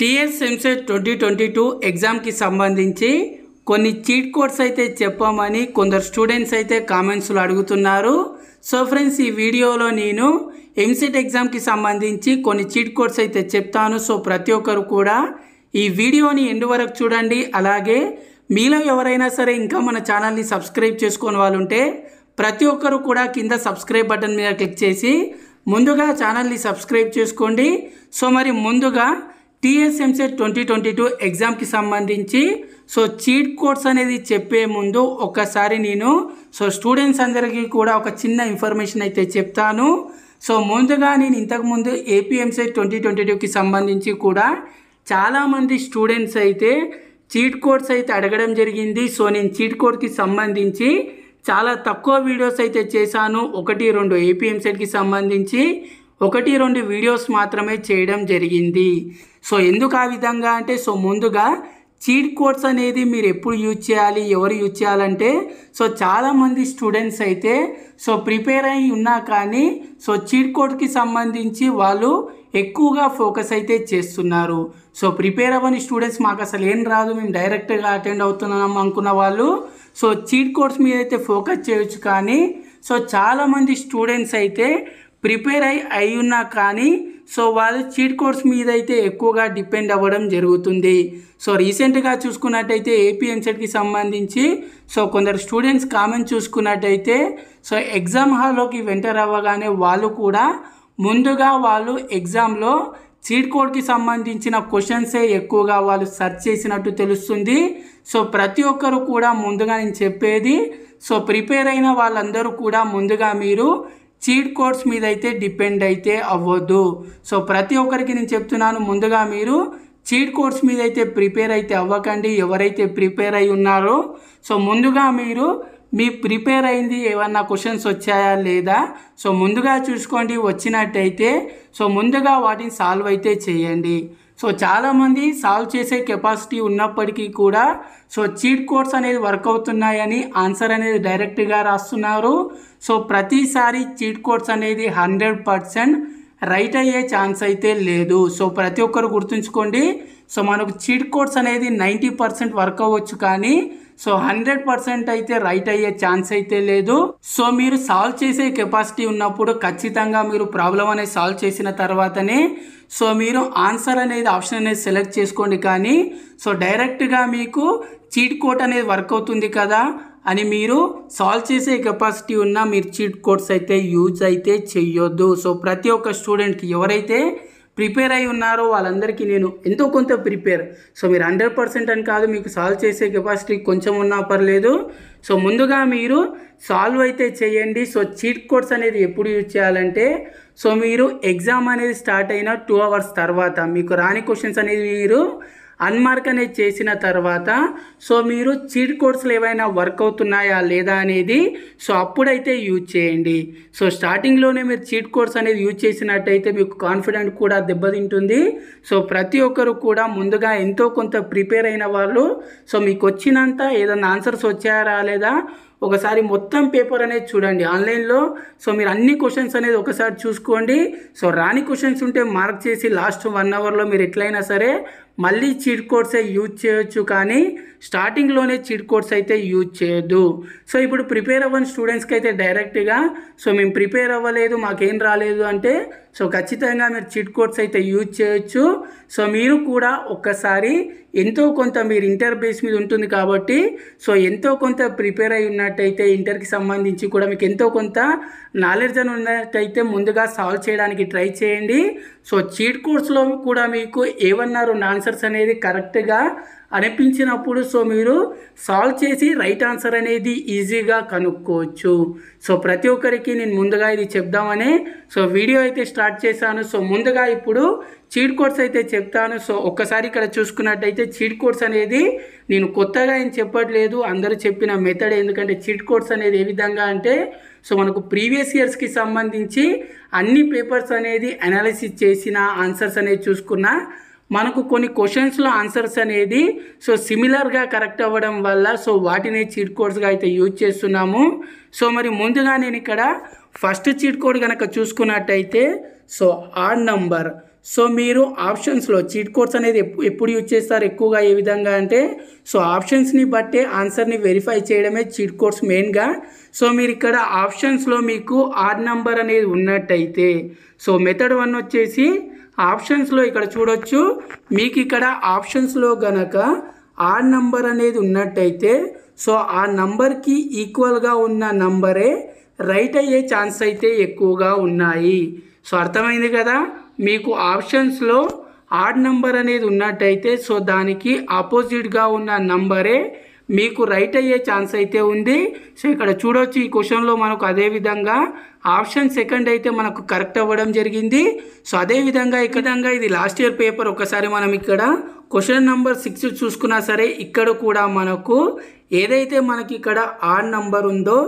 TS EAMCET twenty twenty two ఎగ్జామ్కి సంబంధించి కొన్ని చీట్ కోడ్స్ అయితే చెప్పామని కొందరు స్టూడెంట్స్ అయితే కామెంట్స్లో అడుగుతున్నారు సో ఫ్రెండ్స్ ఈ వీడియోలో నేను ఎంసెట్ ఎగ్జామ్కి సంబంధించి కొన్ని చీట్ కోడ్స్ అయితే చెప్తాను సో ప్రతి ఒక్కరు కూడా ఈ వీడియోని ఎండు వరకు చూడండి అలాగే మీలో ఎవరైనా సరే ఇంకా మన ఛానల్ని సబ్స్క్రైబ్ చేసుకొని వాళ్ళు ఉంటే ప్రతి ఒక్కరు కూడా కింద సబ్స్క్రైబ్ బటన్ మీద క్లిక్ చేసి ముందుగా ఛానల్ని సబ్స్క్రైబ్ చేసుకోండి సో మరి ముందుగా టీఎస్ఎంసీ ట్వంటీ ట్వంటీ టూ ఎగ్జామ్కి సంబంధించి సో చీట్ కోడ్స్ అనేది చెప్పే ముందు ఒకసారి నేను సో స్టూడెంట్స్ అందరికీ కూడా ఒక చిన్న ఇన్ఫర్మేషన్ అయితే చెప్తాను సో ముందుగా నేను ఇంతకుముందు ఏపీఎంసీ ట్వంటీ ట్వంటీ టూకి సంబంధించి కూడా చాలామంది స్టూడెంట్స్ అయితే చీట్ కోడ్స్ అయితే అడగడం జరిగింది సో నేను చీట్ కోడ్కి సంబంధించి చాలా తక్కువ వీడియోస్ అయితే చేశాను ఒకటి రెండు ఏపీఎంసెట్కి సంబంధించి ఒకటి రెండు వీడియోస్ మాత్రమే చేయడం జరిగింది సో ఎందుకు ఆ విధంగా అంటే సో ముందుగా చీట్ కోడ్స్ అనేది మీరు ఎప్పుడు యూజ్ చేయాలి ఎవరు యూజ్ చేయాలంటే సో చాలామంది స్టూడెంట్స్ అయితే సో ప్రిపేర్ అయి ఉన్నా కానీ సో చీట్ కోడ్కి సంబంధించి వాళ్ళు ఎక్కువగా ఫోకస్ అయితే చేస్తున్నారు సో ప్రిపేర్ అవ్వని స్టూడెంట్స్ మాకు అసలు ఏం రాదు మేము డైరెక్ట్గా అటెండ్ అవుతున్నాం అనుకున్న వాళ్ళు సో చీట్ కోడ్స్ మీద అయితే ఫోకస్ చేయొచ్చు కానీ సో చాలామంది స్టూడెంట్స్ అయితే ప్రిపేర్ అయి అయి ఉన్నా కానీ సో వాళ్ళు చీట్ కోడ్స్ మీద అయితే ఎక్కువగా డిపెండ్ అవ్వడం జరుగుతుంది సో రీసెంట్గా చూసుకున్నట్టయితే ఏపీఎంసెట్కి సంబంధించి సో కొందరు స్టూడెంట్స్ కామెంట్ చూసుకున్నట్టయితే సో ఎగ్జామ్ హాల్లోకి వెంటర్ అవ్వగానే వాళ్ళు కూడా ముందుగా వాళ్ళు ఎగ్జామ్లో చీట్ కోడ్కి సంబంధించిన క్వశ్చన్సే ఎక్కువగా వాళ్ళు సెర్చ్ చేసినట్టు తెలుస్తుంది సో ప్రతి ఒక్కరు కూడా ముందుగా నేను చెప్పేది సో ప్రిపేర్ అయిన వాళ్ళందరూ కూడా ముందుగా మీరు చీట్ కోడ్స్ మీద అయితే డిపెండ్ అయితే అవ్వద్దు సో ప్రతి ఒక్కరికి నేను చెప్తున్నాను ముందుగా మీరు చీట్ కోడ్స్ మీద అయితే ప్రిపేర్ అయితే అవ్వకండి ఎవరైతే ప్రిపేర్ అయి ఉన్నారో సో ముందుగా మీరు మీ ప్రిపేర్ అయింది ఏమన్నా క్వశ్చన్స్ వచ్చాయా లేదా సో ముందుగా చూసుకోండి వచ్చినట్టయితే సో ముందుగా వాటిని సాల్వ్ అయితే చేయండి సో చాలామంది సాల్వ్ చేసే కెపాసిటీ ఉన్నప్పటికీ కూడా సో చీట్ కోడ్స్ అనేది వర్క్ అవుతున్నాయని ఆన్సర్ అనేది డైరెక్ట్గా రాస్తున్నారు సో ప్రతిసారి చీట్ కోడ్స్ అనేది హండ్రెడ్ పర్సెంట్ రైట్ అయ్యే ఛాన్స్ అయితే లేదు సో ప్రతి ఒక్కరు గుర్తుంచుకోండి సో మనకు చీట్ కోడ్స్ అనేది నైంటీ పర్సెంట్ వర్క్ అవ్వచ్చు కానీ సో హండ్రెడ్ పర్సెంట్ అయితే రైట్ అయ్యే ఛాన్స్ అయితే లేదు సో మీరు సాల్వ్ చేసే కెపాసిటీ ఉన్నప్పుడు ఖచ్చితంగా మీరు ప్రాబ్లం అనేది సాల్వ్ చేసిన తర్వాతనే సో మీరు ఆన్సర్ అనేది ఆప్షన్ అనేది సెలెక్ట్ చేసుకోండి కానీ సో డైరెక్ట్గా మీకు చీట్ కోట్ అనేది వర్క్ అవుతుంది కదా అని మీరు సాల్వ్ చేసే కెపాసిటీ ఉన్న మీరు చీట్ కోడ్స్ అయితే యూజ్ అయితే చేయొద్దు సో ప్రతి ఒక్క స్టూడెంట్కి ఎవరైతే ప్రిపేర్ అయి ఉన్నారో వాళ్ళందరికీ నేను ఎంతో కొంత ప్రిపేర్ సో మీరు హండ్రెడ్ పర్సెంట్ అని కాదు మీకు సాల్వ్ చేసే కెపాసిటీ కొంచెం ఉన్నా పర్లేదు సో ముందుగా మీరు సాల్వ్ అయితే చేయండి సో చీట్ కోడ్స్ అనేది ఎప్పుడు యూజ్ చేయాలంటే సో మీరు ఎగ్జామ్ అనేది స్టార్ట్ అయిన టూ అవర్స్ తర్వాత మీకు రాని క్వశ్చన్స్ అనేది మీరు అన్మార్క్ అనేది చేసిన తర్వాత సో మీరు చీట్ కోడ్స్లు ఏవైనా వర్క్ అవుతున్నాయా లేదా అనేది సో అప్పుడైతే యూజ్ చేయండి సో స్టార్టింగ్లోనే మీరు చీట్ కోడ్స్ అనేది యూజ్ చేసినట్టయితే మీకు కాన్ఫిడెంట్ కూడా దెబ్బతింటుంది సో ప్రతి ఒక్కరు కూడా ముందుగా ఎంతో కొంత ప్రిపేర్ అయిన వాళ్ళు సో మీకు వచ్చినంత ఏదైనా ఆన్సర్స్ వచ్చాయా రాలేదా ఒకసారి మొత్తం పేపర్ అనేది చూడండి ఆన్లైన్లో సో మీరు అన్ని క్వశ్చన్స్ అనేది ఒకసారి చూసుకోండి సో రాని క్వశ్చన్స్ ఉంటే మార్క్ చేసి లాస్ట్ వన్ అవర్లో మీరు ఎట్లయినా సరే మళ్ళీ చీట్ అయితే యూజ్ చేయొచ్చు కానీ స్టార్టింగ్లోనే చీట్ కోడ్స్ అయితే యూజ్ చేయొద్దు సో ఇప్పుడు ప్రిపేర్ అవ్వని స్టూడెంట్స్కి అయితే డైరెక్ట్గా సో మేము ప్రిపేర్ అవ్వలేదు మాకేం రాలేదు అంటే సో ఖచ్చితంగా మీరు చిట్ కోడ్స్ అయితే యూజ్ చేయొచ్చు సో మీరు కూడా ఒక్కసారి ఎంతో కొంత మీరు ఇంటర్ బేస్ మీద ఉంటుంది కాబట్టి సో ఎంతో కొంత ప్రిపేర్ అయి ఉన్నట్టయితే ఇంటర్కి సంబంధించి కూడా మీకు ఎంతో కొంత నాలెడ్జ్ అని ఉన్నట్టయితే ముందుగా సాల్వ్ చేయడానికి ట్రై చేయండి సో చీట్ కోడ్స్లో కూడా మీకు ఏమన్నారు నాన్ ఆన్సర్స్ అనేది కరెక్ట్గా అనిపించినప్పుడు సో మీరు సాల్వ్ చేసి రైట్ ఆన్సర్ అనేది ఈజీగా కనుక్కోవచ్చు సో ప్రతి ఒక్కరికి నేను ముందుగా ఇది చెప్దామని సో వీడియో అయితే స్టార్ట్ చేశాను సో ముందుగా ఇప్పుడు చీట్ కోడ్స్ అయితే చెప్తాను సో ఒక్కసారి ఇక్కడ చూసుకున్నట్టయితే చీట్ కోడ్స్ అనేది నేను కొత్తగా ఏం చెప్పట్లేదు అందరూ చెప్పిన మెథడ్ ఎందుకంటే చీట్ కోడ్స్ అనేది ఏ విధంగా అంటే సో మనకు ప్రీవియస్ ఇయర్స్కి సంబంధించి అన్ని పేపర్స్ అనేది అనాలిసిస్ చేసిన ఆన్సర్స్ అనేది చూసుకున్నా మనకు కొన్ని క్వశ్చన్స్లో ఆన్సర్స్ అనేది సో సిమిలర్గా కరెక్ట్ అవ్వడం వల్ల సో వాటిని చీట్ కోడ్స్గా అయితే యూజ్ చేస్తున్నాము సో మరి ముందుగా నేను ఇక్కడ ఫస్ట్ చీట్ కోడ్ కనుక చూసుకున్నట్టయితే సో ఆడ్ నంబర్ సో మీరు ఆప్షన్స్లో చీట్ కోడ్స్ అనేది ఎప్పుడు యూజ్ చేస్తారు ఎక్కువగా ఏ విధంగా అంటే సో ఆప్షన్స్ని బట్టే ఆన్సర్ని వెరిఫై చేయడమే చీట్ కోడ్స్ మెయిన్గా సో మీరు ఇక్కడ ఆప్షన్స్లో మీకు ఆడ్ నంబర్ అనేది ఉన్నట్టయితే సో మెథడ్ వన్ వచ్చేసి ఆప్షన్స్లో ఇక్కడ చూడొచ్చు మీకు ఇక్కడ ఆప్షన్స్లో గనక ఆడ్ నంబర్ అనేది ఉన్నట్టయితే సో ఆ నంబర్కి ఈక్వల్గా ఉన్న నంబరే రైట్ అయ్యే ఛాన్స్ అయితే ఎక్కువగా ఉన్నాయి సో అర్థమైంది కదా మీకు ఆప్షన్స్లో ఆడ్ నంబర్ అనేది ఉన్నట్టయితే సో దానికి ఆపోజిట్గా ఉన్న నంబరే మీకు రైట్ అయ్యే ఛాన్స్ అయితే ఉంది సో ఇక్కడ చూడవచ్చు ఈ క్వశ్చన్లో మనకు అదేవిధంగా ఆప్షన్ సెకండ్ అయితే మనకు కరెక్ట్ అవ్వడం జరిగింది సో అదేవిధంగా ఈ విధంగా ఇది లాస్ట్ ఇయర్ పేపర్ ఒకసారి మనం ఇక్కడ క్వశ్చన్ నెంబర్ సిక్స్ చూసుకున్నా సరే ఇక్కడ కూడా మనకు ఏదైతే మనకి ఇక్కడ ఆడ్ నంబర్ ఉందో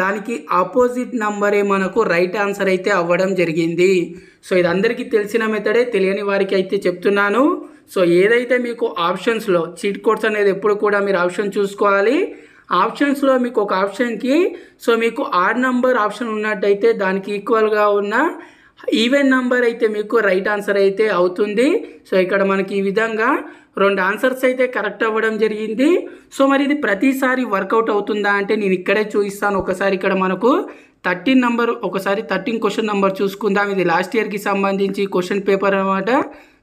దానికి ఆపోజిట్ నంబరే మనకు రైట్ ఆన్సర్ అయితే అవ్వడం జరిగింది సో ఇది అందరికీ తెలిసిన మెథడే తెలియని వారికి అయితే చెప్తున్నాను సో ఏదైతే మీకు ఆప్షన్స్లో చీట్ కోడ్స్ అనేది ఎప్పుడు కూడా మీరు ఆప్షన్ చూసుకోవాలి ఆప్షన్స్లో మీకు ఒక ఆప్షన్కి సో మీకు ఆడ్ నంబర్ ఆప్షన్ ఉన్నట్టయితే దానికి ఈక్వల్గా ఉన్న ఈవెన్ నంబర్ అయితే మీకు రైట్ ఆన్సర్ అయితే అవుతుంది సో ఇక్కడ మనకి ఈ విధంగా రెండు ఆన్సర్స్ అయితే కరెక్ట్ అవ్వడం జరిగింది సో మరి ఇది ప్రతిసారి వర్కౌట్ అవుతుందా అంటే నేను ఇక్కడే చూపిస్తాను ఒకసారి ఇక్కడ మనకు థర్టీన్ నెంబర్ ఒకసారి థర్టీన్ క్వశ్చన్ నెంబర్ చూసుకుందాం ఇది లాస్ట్ ఇయర్కి సంబంధించి క్వశ్చన్ పేపర్ అనమాట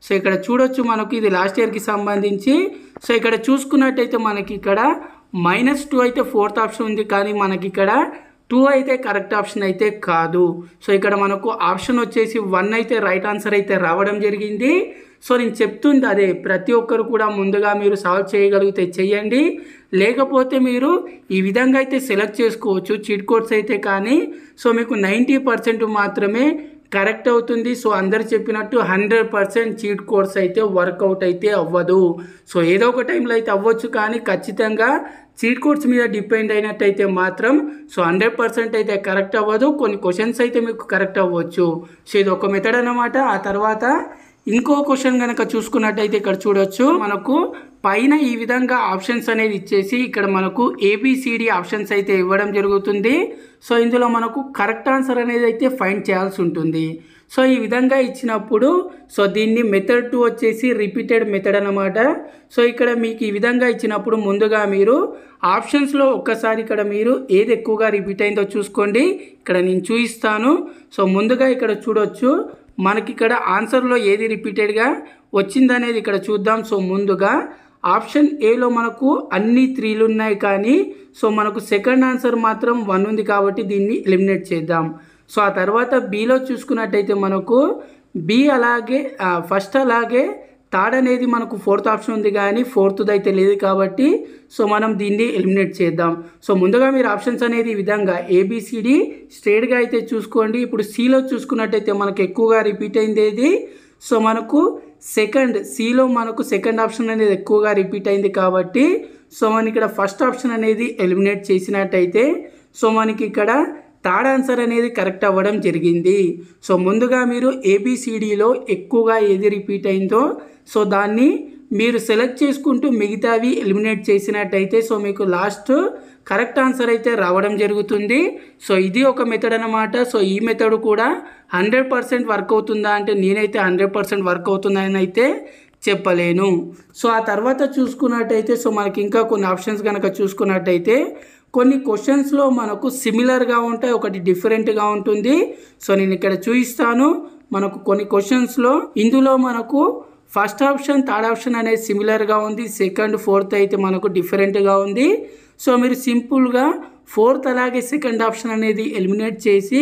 సో ఇక్కడ చూడొచ్చు మనకు ఇది లాస్ట్ ఇయర్కి సంబంధించి సో ఇక్కడ చూసుకున్నట్టయితే మనకి ఇక్కడ మైనస్ టూ అయితే ఫోర్త్ ఆప్షన్ ఉంది కానీ మనకి ఇక్కడ టూ అయితే కరెక్ట్ ఆప్షన్ అయితే కాదు సో ఇక్కడ మనకు ఆప్షన్ వచ్చేసి వన్ అయితే రైట్ ఆన్సర్ అయితే రావడం జరిగింది సో నేను చెప్తుంది అదే ప్రతి ఒక్కరు కూడా ముందుగా మీరు సాల్వ్ చేయగలిగితే చేయండి లేకపోతే మీరు ఈ విధంగా అయితే సెలెక్ట్ చేసుకోవచ్చు చిట్ కోడ్స్ అయితే కానీ సో మీకు నైంటీ పర్సెంట్ మాత్రమే కరెక్ట్ అవుతుంది సో అందరు చెప్పినట్టు హండ్రెడ్ పర్సెంట్ చీట్ కోర్స్ అయితే వర్కౌట్ అయితే అవ్వదు సో ఏదో ఒక టైంలో అయితే అవ్వచ్చు కానీ ఖచ్చితంగా చీట్ కోర్స్ మీద డిపెండ్ అయినట్టయితే మాత్రం సో హండ్రెడ్ పర్సెంట్ అయితే కరెక్ట్ అవ్వదు కొన్ని క్వశ్చన్స్ అయితే మీకు కరెక్ట్ అవ్వచ్చు సో ఇది ఒక మెథడ్ అన్నమాట ఆ తర్వాత ఇంకో క్వశ్చన్ కనుక చూసుకున్నట్టయితే ఇక్కడ చూడొచ్చు మనకు పైన ఈ విధంగా ఆప్షన్స్ అనేది ఇచ్చేసి ఇక్కడ మనకు ఏబిసిడి ఆప్షన్స్ అయితే ఇవ్వడం జరుగుతుంది సో ఇందులో మనకు కరెక్ట్ ఆన్సర్ అనేది అయితే ఫైండ్ చేయాల్సి ఉంటుంది సో ఈ విధంగా ఇచ్చినప్పుడు సో దీన్ని మెథడ్ టూ వచ్చేసి రిపీటెడ్ మెథడ్ అనమాట సో ఇక్కడ మీకు ఈ విధంగా ఇచ్చినప్పుడు ముందుగా మీరు ఆప్షన్స్లో ఒక్కసారి ఇక్కడ మీరు ఏది ఎక్కువగా రిపీట్ అయిందో చూసుకోండి ఇక్కడ నేను చూపిస్తాను సో ముందుగా ఇక్కడ చూడొచ్చు మనకి ఇక్కడ ఆన్సర్లో ఏది రిపీటెడ్గా వచ్చిందనేది ఇక్కడ చూద్దాం సో ముందుగా ఆప్షన్ ఏలో మనకు అన్ని త్రీలు ఉన్నాయి కానీ సో మనకు సెకండ్ ఆన్సర్ మాత్రం వన్ ఉంది కాబట్టి దీన్ని ఎలిమినేట్ చేద్దాం సో ఆ తర్వాత బీలో చూసుకున్నట్టయితే మనకు బి అలాగే ఫస్ట్ అలాగే థర్డ్ అనేది మనకు ఫోర్త్ ఆప్షన్ ఉంది కానీ ఫోర్త్ది అయితే లేదు కాబట్టి సో మనం దీన్ని ఎలిమినేట్ చేద్దాం సో ముందుగా మీరు ఆప్షన్స్ అనేది ఈ విధంగా ఏబిసిడి స్ట్రేట్గా అయితే చూసుకోండి ఇప్పుడు సిలో చూసుకున్నట్టయితే మనకు ఎక్కువగా రిపీట్ అయింది సో మనకు సెకండ్ సిలో మనకు సెకండ్ ఆప్షన్ అనేది ఎక్కువగా రిపీట్ అయింది కాబట్టి సో మనకి ఇక్కడ ఫస్ట్ ఆప్షన్ అనేది ఎలిమినేట్ చేసినట్టయితే సో మనకి ఇక్కడ థర్డ్ ఆన్సర్ అనేది కరెక్ట్ అవ్వడం జరిగింది సో ముందుగా మీరు ఏబిసిడిలో ఎక్కువగా ఏది రిపీట్ అయిందో సో దాన్ని మీరు సెలెక్ట్ చేసుకుంటూ మిగతావి ఎలిమినేట్ చేసినట్టయితే సో మీకు లాస్ట్ కరెక్ట్ ఆన్సర్ అయితే రావడం జరుగుతుంది సో ఇది ఒక మెథడ్ అనమాట సో ఈ మెథడ్ కూడా హండ్రెడ్ పర్సెంట్ వర్క్ అవుతుందా అంటే నేనైతే హండ్రెడ్ పర్సెంట్ వర్క్ అవుతుందని అయితే చెప్పలేను సో ఆ తర్వాత చూసుకున్నట్టయితే సో మనకి ఇంకా కొన్ని ఆప్షన్స్ కనుక చూసుకున్నట్టయితే కొన్ని క్వశ్చన్స్లో మనకు సిమిలర్గా ఉంటాయి ఒకటి డిఫరెంట్గా ఉంటుంది సో నేను ఇక్కడ చూపిస్తాను మనకు కొన్ని క్వశ్చన్స్లో ఇందులో మనకు ఫస్ట్ ఆప్షన్ థర్డ్ ఆప్షన్ అనేది సిమిలర్గా ఉంది సెకండ్ ఫోర్త్ అయితే మనకు డిఫరెంట్గా ఉంది సో మీరు సింపుల్గా ఫోర్త్ అలాగే సెకండ్ ఆప్షన్ అనేది ఎలిమినేట్ చేసి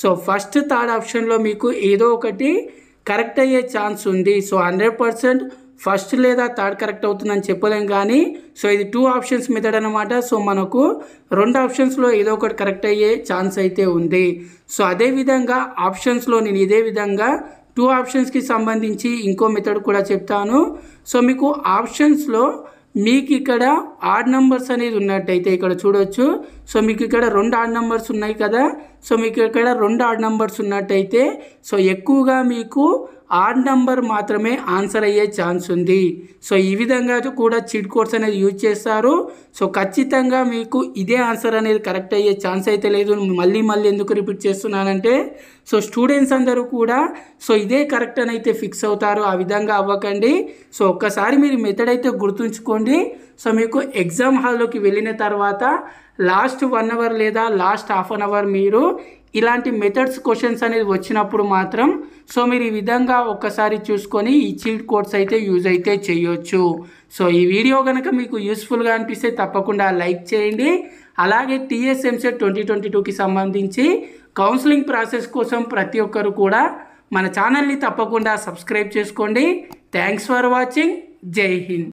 సో ఫస్ట్ థర్డ్ ఆప్షన్లో మీకు ఏదో ఒకటి కరెక్ట్ అయ్యే ఛాన్స్ ఉంది సో హండ్రెడ్ పర్సెంట్ ఫస్ట్ లేదా థర్డ్ కరెక్ట్ అవుతుందని చెప్పలేం కానీ సో ఇది టూ ఆప్షన్స్ మెథడ్ అనమాట సో మనకు రెండు ఆప్షన్స్లో ఏదో ఒకటి కరెక్ట్ అయ్యే ఛాన్స్ అయితే ఉంది సో అదేవిధంగా ఆప్షన్స్లో నేను ఇదే విధంగా టూ ఆప్షన్స్కి సంబంధించి ఇంకో మెథడ్ కూడా చెప్తాను సో మీకు ఆప్షన్స్లో మీకు ఇక్కడ ఆడ్ నెంబర్స్ అనేది ఉన్నట్టయితే ఇక్కడ చూడొచ్చు సో మీకు ఇక్కడ రెండు ఆడ్ నెంబర్స్ ఉన్నాయి కదా సో మీకు ఇక్కడ రెండు ఆడ్ నెంబర్స్ ఉన్నట్టయితే సో ఎక్కువగా మీకు ఆడ్ నంబర్ మాత్రమే ఆన్సర్ అయ్యే ఛాన్స్ ఉంది సో ఈ విధంగా కూడా చిట్ కోడ్స్ అనేది యూజ్ చేస్తారు సో ఖచ్చితంగా మీకు ఇదే ఆన్సర్ అనేది కరెక్ట్ అయ్యే ఛాన్స్ అయితే లేదు మళ్ళీ మళ్ళీ ఎందుకు రిపీట్ చేస్తున్నానంటే సో స్టూడెంట్స్ అందరూ కూడా సో ఇదే కరెక్ట్ అని అయితే ఫిక్స్ అవుతారు ఆ విధంగా అవ్వకండి సో ఒక్కసారి మీరు మెథడ్ అయితే గుర్తుంచుకోండి సో మీకు ఎగ్జామ్ హాల్లోకి వెళ్ళిన తర్వాత లాస్ట్ వన్ అవర్ లేదా లాస్ట్ హాఫ్ అన్ అవర్ మీరు ఇలాంటి మెథడ్స్ క్వశ్చన్స్ అనేది వచ్చినప్పుడు మాత్రం సో మీరు ఈ విధంగా ఒక్కసారి చూసుకొని ఈ చీట్ కోడ్స్ అయితే యూజ్ అయితే చేయొచ్చు సో ఈ వీడియో కనుక మీకు యూస్ఫుల్గా అనిపిస్తే తప్పకుండా లైక్ చేయండి అలాగే టీఎస్ఎంసెట్ ట్వంటీ ట్వంటీ టూకి సంబంధించి కౌన్సిలింగ్ ప్రాసెస్ కోసం ప్రతి ఒక్కరు కూడా మన ఛానల్ని తప్పకుండా సబ్స్క్రైబ్ చేసుకోండి థ్యాంక్స్ ఫర్ వాచింగ్ జై హింద్